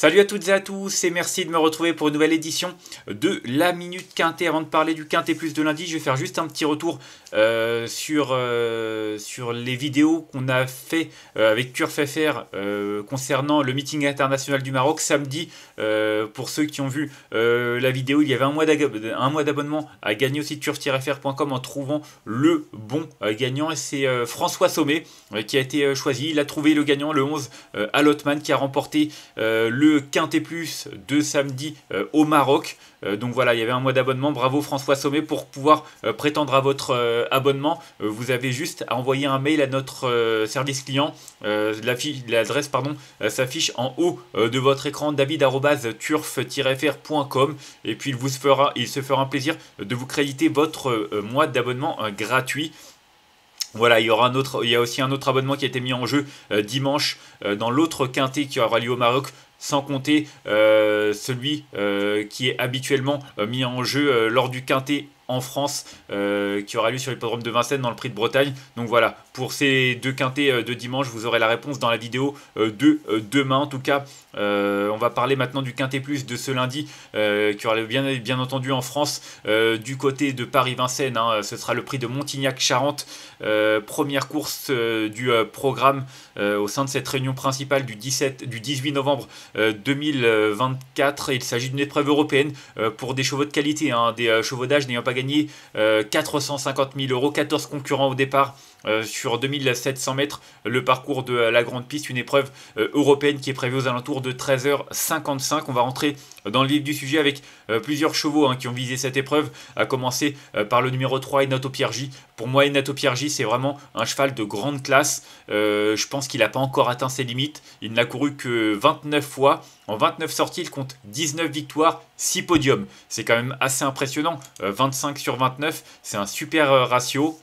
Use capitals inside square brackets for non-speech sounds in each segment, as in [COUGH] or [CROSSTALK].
Salut à toutes et à tous et merci de me retrouver pour une nouvelle édition de la Minute Quintée. Avant de parler du Quintée Plus de lundi, je vais faire juste un petit retour euh, sur, euh, sur les vidéos qu'on a fait euh, avec TurfFR concernant le meeting international du Maroc samedi. pour ceux qui ont vu la vidéo, il y avait un mois d'abonnement à gagner aussi turf-fr.com en trouvant le bon gagnant. Et c'est François Sommet qui a été choisi. Il a trouvé le gagnant, le 11 à Lotman, qui a remporté le le Quintet Plus de samedi euh, au Maroc. Euh, donc voilà, il y avait un mois d'abonnement. Bravo François Sommet pour pouvoir euh, prétendre à votre abonnement. vous avez juste à envoyer un mail à notre service client. L'adresse pardon s'affiche en haut de votre écran david-turf-fr.com et puis il vous fera, il se fera un plaisir de vous créditer votre mois d'abonnement gratuit. Voilà, il y, aura un autre, il y a aussi un autre abonnement qui a été mis en jeu dimanche dans l'autre quintet qui aura lieu au Maroc sans compter euh, celui euh, qui est habituellement euh, mis en jeu lors du quintet en France euh, qui aura lieu sur l'hippodrome de Vincennes dans le prix de Bretagne. Donc voilà, pour ces deux quintés euh, de dimanche, vous aurez la réponse dans la vidéo euh, de demain. En tout cas, on va parler maintenant du quinté+ plus de ce lundi qui aura lieu bien, entendu en France du côté de Paris-Vincennes. Hein. ce sera le prix de Montignac-Charente, première course du programme au sein de cette réunion principale du, 17, du 18 novembre 2024. Il s'agit d'une épreuve européenne pour des chevaux de qualité, hein, des chevaux d'âge n'ayant pas gagner 450 000 euros, 14 concurrents au départ euh, sur 2700 mètres, le parcours de la grande piste, une épreuve euh, européenne qui est prévue aux alentours de 13h55. On va rentrer dans le vif du sujet avec euh, plusieurs chevaux hein, qui ont visé cette épreuve, à commencer par le numéro 3, Enato Piergi. Pour moi, Enato Piergi, c'est vraiment un cheval de grande classe. je pense qu'il n'a pas encore atteint ses limites. Il n'a couru que 29 fois. En 29 sorties, il compte 19 victoires, 6 podiums. C'est quand même assez impressionnant. 25 sur 29, c'est un super ratio.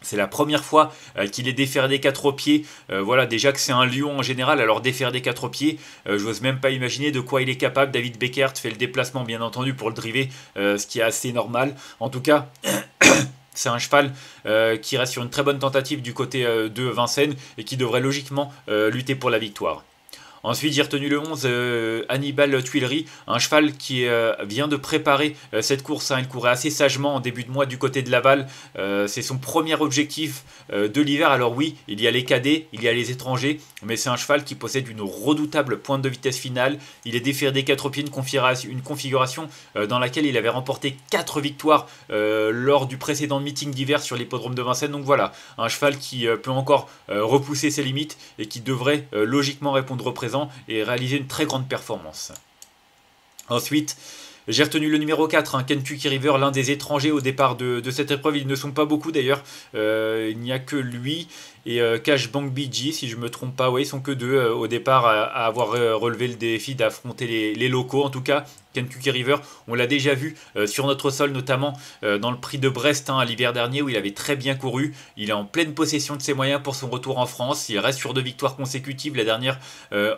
C'est la première fois euh, qu'il est déferdé quatre pieds. Euh, voilà, déjà que c'est un lion en général, alors des quatre pieds, euh, je n'ose même pas imaginer de quoi il est capable. David Beckert fait le déplacement, bien entendu, pour le driver, ce qui est assez normal. En tout cas. [COUGHS] C'est un cheval qui reste sur une très bonne tentative du côté de Vincennes et qui devrait logiquement lutter pour la victoire. Ensuite, j'ai retenu le 11, euh, Hannibal Tuileries, un cheval qui euh, vient de préparer euh, cette course. Hein. Il courait assez sagement en début de mois du côté de Laval. c'est son premier objectif de l'hiver. Alors oui, il y a les cadets, il y a les étrangers, mais c'est un cheval qui possède une redoutable pointe de vitesse finale. Il est déféré des 4 pieds, une configuration, une configuration dans laquelle il avait remporté 4 victoires lors du précédent meeting d'hiver sur l'hippodrome de Vincennes. Donc voilà, un cheval qui peut encore repousser ses limites et qui devrait logiquement répondre au présent et réaliser une très grande performance. Ensuite, j'ai retenu le numéro 4, hein, Kentucky River, l'un des étrangers au départ de, cette épreuve. Ils ne sont pas beaucoup d'ailleurs, euh, il n'y a que lui et euh, Cash Bank BG, si je ne me trompe pas. Ouais, ils sont que deux euh, au départ à, avoir euh, relevé le défi d'affronter les, locaux. En tout cas, Kentucky River. On l'a déjà vu sur notre sol, notamment dans le prix de Brest à hein, l'hiver dernier, où il avait très bien couru. Il est en pleine possession de ses moyens pour son retour en France. Il reste sur deux victoires consécutives. La dernière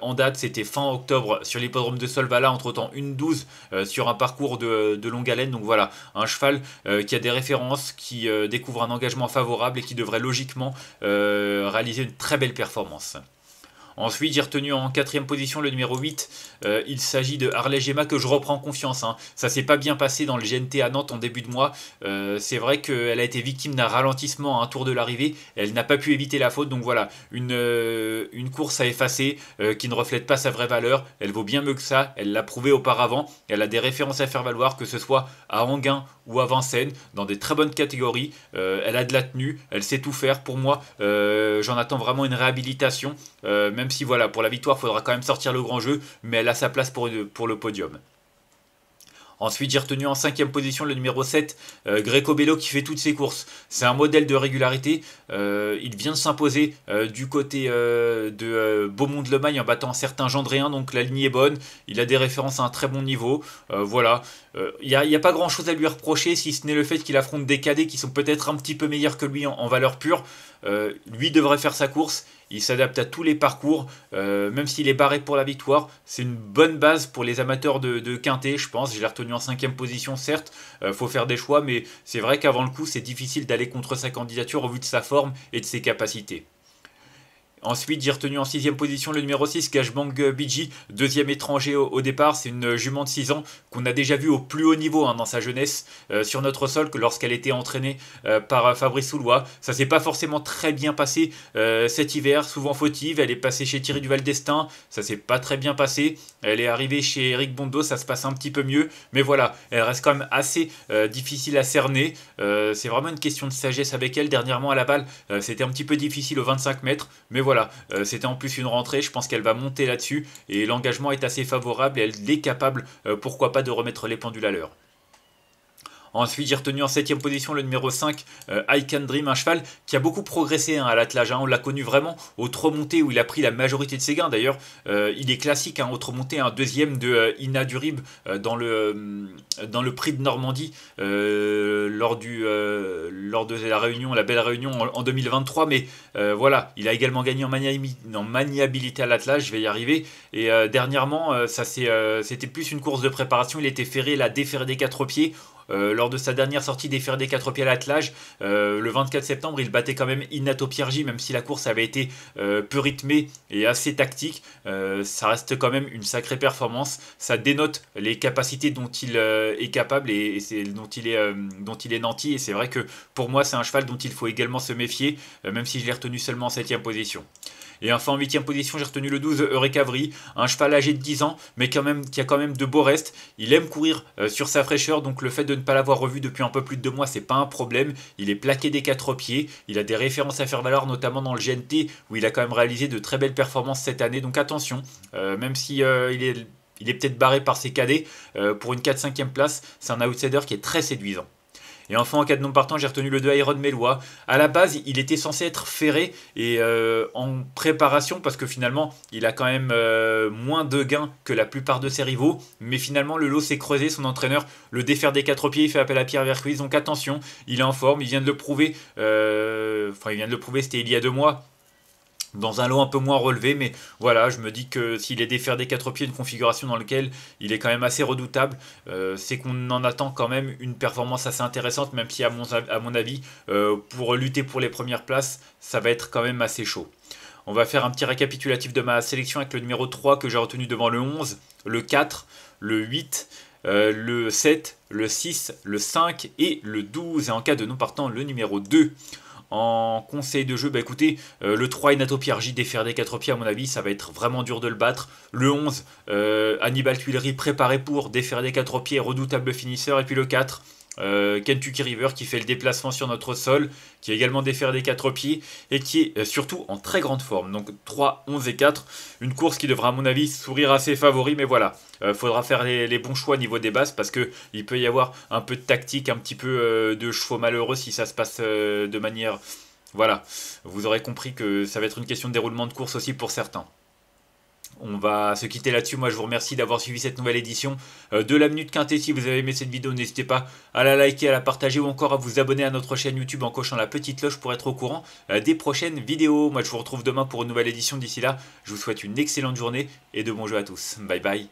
en date, c'était fin octobre sur l'hippodrome de Solvala, entre-temps une 12 sur un parcours de, longue haleine. Donc voilà, un cheval qui a des références, qui découvre un engagement favorable et qui devrait logiquement euh, réaliser une très belle performance. Ensuite, j'ai retenu en quatrième position le numéro 8. Euh, il s'agit de Harley Gemma que je reprends confiance. Ça hein. Ça s'est pas bien passé dans le GNT à Nantes en début de mois. Euh, c'est vrai qu'elle a été victime d'un ralentissement à un tour de l'arrivée. Elle n'a pas pu éviter la faute. Donc voilà, une, euh, une course à effacer qui ne reflète pas sa vraie valeur. Elle vaut bien mieux que ça. Elle l'a prouvé auparavant. Elle a des références à faire valoir, que ce soit à Anguin ou à Vincennes, dans des très bonnes catégories. elle a de la tenue. Elle sait tout faire. Pour moi, j'en attends vraiment une réhabilitation. même si voilà, pour la victoire, il faudra quand même sortir le grand jeu, mais elle a sa place pour, le podium. Ensuite, j'ai retenu en cinquième position le numéro 7, euh, Greco Bello, qui fait toutes ses courses. C'est un modèle de régularité. Euh, il vient de s'imposer euh, du côté de Beaumont-de-Lemagne en battant certains Gendréens, donc la ligne est bonne. Il a des références à un très bon niveau. voilà. Il n'y a, pas grand-chose à lui reprocher, si ce n'est le fait qu'il affronte des cadets qui sont peut-être un petit peu meilleurs que lui en valeur pure. Euh, lui devrait faire sa course. Il s'adapte à tous les parcours, euh, même s'il est barré pour la victoire. C'est une bonne base pour les amateurs de, Quintet, je pense. Je l'ai retenu en cinquième position, certes. Euh, faut faire des choix, mais c'est vrai qu'avant le coup, c'est difficile d'aller contre sa candidature au vu de sa forme et de ses capacités. Ensuite, j'ai retenu en sixième position le numéro 6, Cashbang euh, BG, deuxième étranger au, départ. C'est une euh, jument de 6 ans qu'on a déjà vue au plus haut niveau hein, dans sa jeunesse euh, sur notre sol que lorsqu'elle était entraînée par Fabrice Soulois. Ça s'est pas forcément très bien passé cet hiver, souvent fautive. Elle est passée chez Thierry Duval d'Estaing, ça s'est pas très bien passé. Elle est arrivée chez Eric Bondo, ça se passe un petit peu mieux. Mais voilà, elle reste quand même assez difficile à cerner. c'est vraiment une question de sagesse avec elle. Dernièrement à la balle, c'était un petit peu difficile aux 25 mètres. Mais voilà, voilà, euh, c'était en plus une rentrée, je pense qu'elle va monter là-dessus, et l'engagement est assez favorable, et elle est capable, euh, pourquoi pas, de remettre les pendules à l'heure. Ensuite, j'ai retenu en 7 position le numéro 5, euh, Dream, un cheval qui a beaucoup progressé hein, à l'attelage. Hein. On l'a connu vraiment aux montée montées où il a pris la majorité de ses gains. D'ailleurs, euh, il est classique hein, au un deuxième de euh, Ina Durib euh, dans, le, dans le prix de Normandie lors, du, lors de la réunion, la belle réunion en, 2023. Mais voilà, il a également gagné en, maniabilité à l'attelage. Je vais y arriver. Et dernièrement, ça c'était plus une course de préparation. Il était ferré, il a déferré des quatre pieds. Euh, lors de sa dernière sortie des des 4 pieds à l'attelage, euh, le 24 septembre, il battait quand même Inato Piergi, même si la course avait été euh, peu rythmée et assez tactique. ça reste quand même une sacrée performance. Ça dénote les capacités dont il est capable et, dont il est dont nanti. Et c'est vrai que pour moi, c'est un cheval dont il faut également se méfier, même si je l'ai retenu seulement en septième position. Et enfin en 8ème position, j'ai retenu le 12 Vry, un cheval âgé de 10 ans, mais quand même, qui a quand même de beaux restes. Il aime courir euh, sur sa fraîcheur, donc le fait de ne pas l'avoir revu depuis un peu plus de 2 mois, c'est pas un problème. Il est plaqué des quatre pieds, il a des références à faire valoir, notamment dans le GNT, où il a quand même réalisé de très belles performances cette année. Donc attention, euh, même si euh, il est, il est peut-être barré par ses cadets, pour une 4-5e place, c'est un outsider qui est très séduisant. Et enfin, en cas de non partant, j'ai retenu le 2 Iron Melois. À la base, il était censé être ferré et euh, en préparation, parce que finalement, il a quand même euh, moins de gains que la plupart de ses rivaux. Mais finalement, le lot s'est creusé. Son entraîneur le défaire des quatre pieds. Il fait appel à Pierre Vercuiz. Donc attention, il est en forme. Il vient de le prouver. Euh, enfin, il vient de le prouver, c'était il y a deux mois dans un lot un peu moins relevé, mais voilà, je me dis que s'il est défaire des quatre pieds, une configuration dans laquelle il est quand même assez redoutable, euh, c'est qu'on en attend quand même une performance assez intéressante, même si à mon, avis, euh, pour lutter pour les premières places, ça va être quand même assez chaud. On va faire un petit récapitulatif de ma sélection avec le numéro 3 que j'ai retenu devant le 11, le 4, le 8, euh, le 7, le 6, le 5 et le 12, et en cas de non partant, le numéro 2. En conseil de jeu, bah écoutez, euh, le 3 Inato RJ défaire des 4 pieds, à mon avis, ça va être vraiment dur de le battre. Le 11, euh, Hannibal Tuileries préparé pour défaire des 4 pieds, redoutable finisseur. Et puis le 4, euh, Kentucky River qui fait le déplacement sur notre sol, qui a également défaire des 4 pieds et qui est euh, surtout en très grande forme. Donc 3, 11 et 4, une course qui devra à mon avis sourire à ses favoris, mais voilà, euh, faudra faire les, bons choix au niveau des bases parce que il peut y avoir un peu de tactique, un petit peu de chevaux malheureux si ça se passe de manière... Voilà, vous aurez compris que ça va être une question de déroulement de course aussi pour certains. On va se quitter là-dessus. Moi, je vous remercie d'avoir suivi cette nouvelle édition euh, de la Minute Quintet. Si vous avez aimé cette vidéo, n'hésitez pas à la liker, à la partager ou encore à vous abonner à notre chaîne YouTube en cochant la petite cloche pour être au courant euh, des prochaines vidéos. Moi, je vous retrouve demain pour une nouvelle édition. D'ici là, je vous souhaite une excellente journée et de bons jeux à tous. Bye bye.